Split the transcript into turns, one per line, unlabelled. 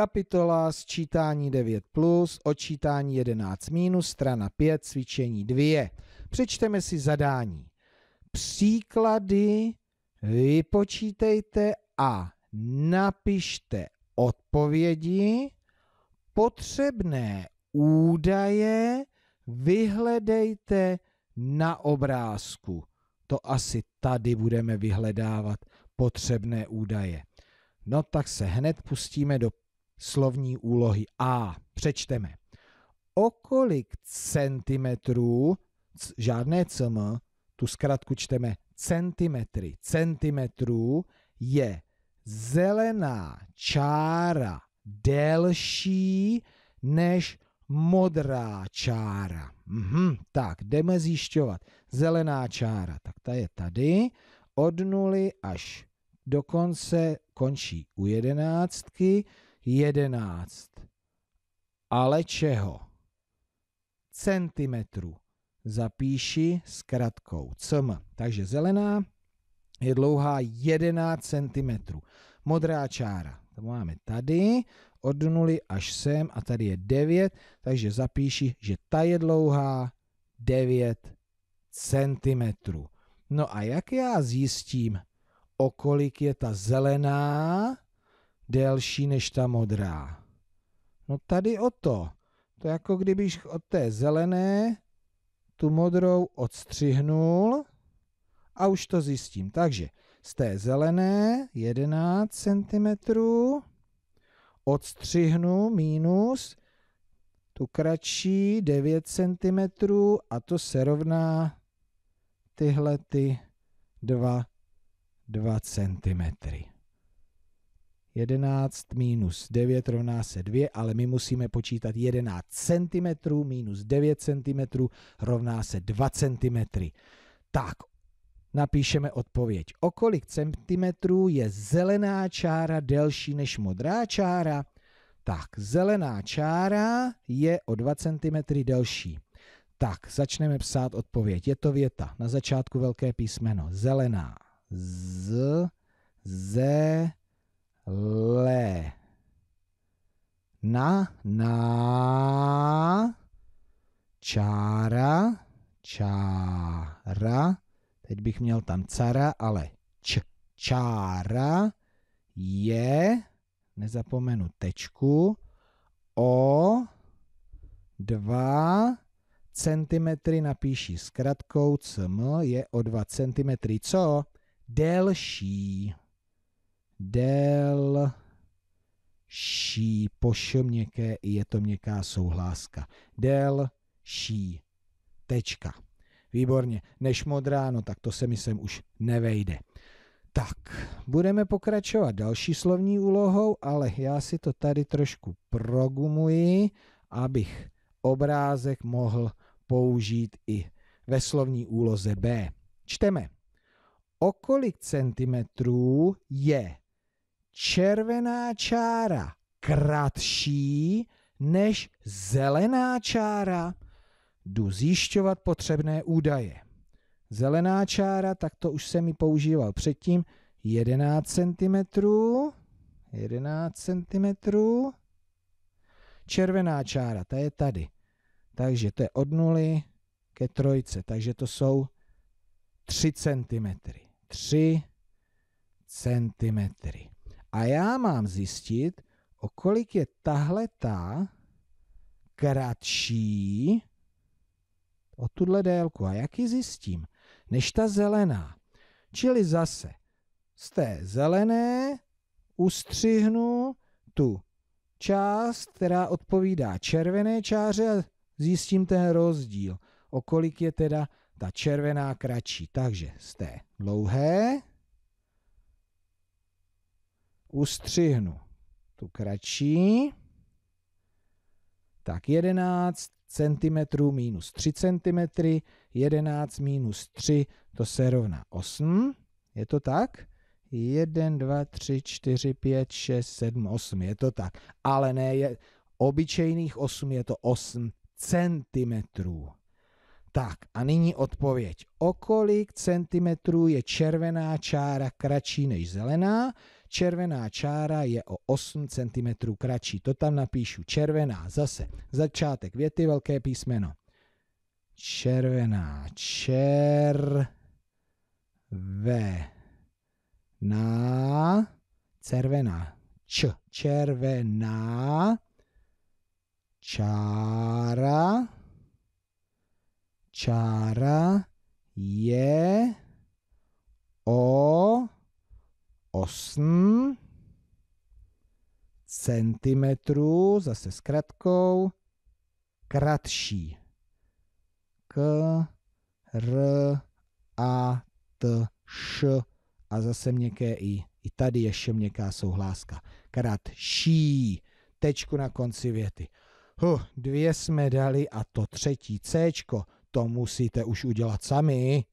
Kapitola sčítání 9 plus, odčítání 11 minus, strana 5, cvičení 2. Přečteme si zadání. Příklady vypočítejte a napište odpovědi. Potřebné údaje vyhledejte na obrázku. To asi tady budeme vyhledávat potřebné údaje. No tak se hned pustíme do slovní úlohy A. Přečteme. O kolik centimetrů, žádné cm, tu zkrátku čteme centimetry, centimetrů je zelená čára delší než modrá čára. Mhm, tak, jdeme zjišťovat. Zelená čára, tak ta je tady. Od nuly až do konce končí u jedenáctky jedenáct. Ale čeho? Centimetru. Zapíši s kratkou cm. Takže zelená je dlouhá 11 cm. Modrá čára, to máme tady, od 0 až sem a tady je 9, takže zapíši, že ta je dlouhá 9 cm. No a jak já zjistím, o kolik je ta zelená? delší než ta modrá. No tady o to. To jako kdybych od té zelené tu modrou odstřihnul a už to zjistím. Takže z té zelené 11 cm odstřihnu minus tu kratší 9 cm a to se rovná tyhle ty 2, 2 cm. 11 minus 9 rovná se 2, ale my musíme počítat 11 cm minus 9 cm rovná se 2 cm. Tak, napíšeme odpověď. O kolik centimetrů je zelená čára delší než modrá čára? Tak, zelená čára je o 2 cm delší. Tak, začneme psát odpověď. Je to věta. Na začátku velké písmeno. Zelená. Z, ze, Le na na čára čára teď bych měl tam cara ale č čára je nezapomenu tečku o dva centimetry napíši s kratkou cm je o dva centimetry co? Delší. Delší ší poš měkké i je to měkká souhláska. Delší. tečka. Výborně, než modráno, tak to se mi sem už nevejde. Tak, budeme pokračovat další slovní úlohou, ale já si to tady trošku progumuji, abych obrázek mohl použít i ve slovní úloze B. Čteme. O kolik centimetrů je červená čára kratší než zelená čára, jdu zjišťovat potřebné údaje. Zelená čára, tak to už jsem mi používal předtím, 11 cm, 11 cm, červená čára, ta je tady. Takže to je od nuly ke trojce, takže to jsou 3 cm. 3 cm. A já mám zjistit, o kolik je tahle ta kratší o tuhle délku. A jak ji zjistím? Než ta zelená. Čili zase z té zelené ustřihnu tu část, která odpovídá červené čáře a zjistím ten rozdíl, o kolik je teda ta červená kratší. Takže z té dlouhé ustřihnu tu kratší, tak 11 cm minus 3 cm, 11 minus 3, to se rovná 8. Je to tak? 1, 2, 3, 4, 5, 6, 7, 8. Je to tak. Ale ne, je, obyčejných 8 je to 8 cm. Tak a nyní odpověď. O kolik centimetrů je červená čára kratší než zelená? Červená čára je o 8 cm kratší. To tam napíšu červená. Zase začátek věty, velké písmeno. Červená. Čer ve na červená. Č. Červená čára čára je 8 centimetrů, zase s kratkou, kratší. K, r, a, t, š a zase měkké i. I tady ještě měkká souhláska. Kratší. Tečku na konci věty. Huh, dvě jsme dali a to třetí C, to musíte už udělat sami.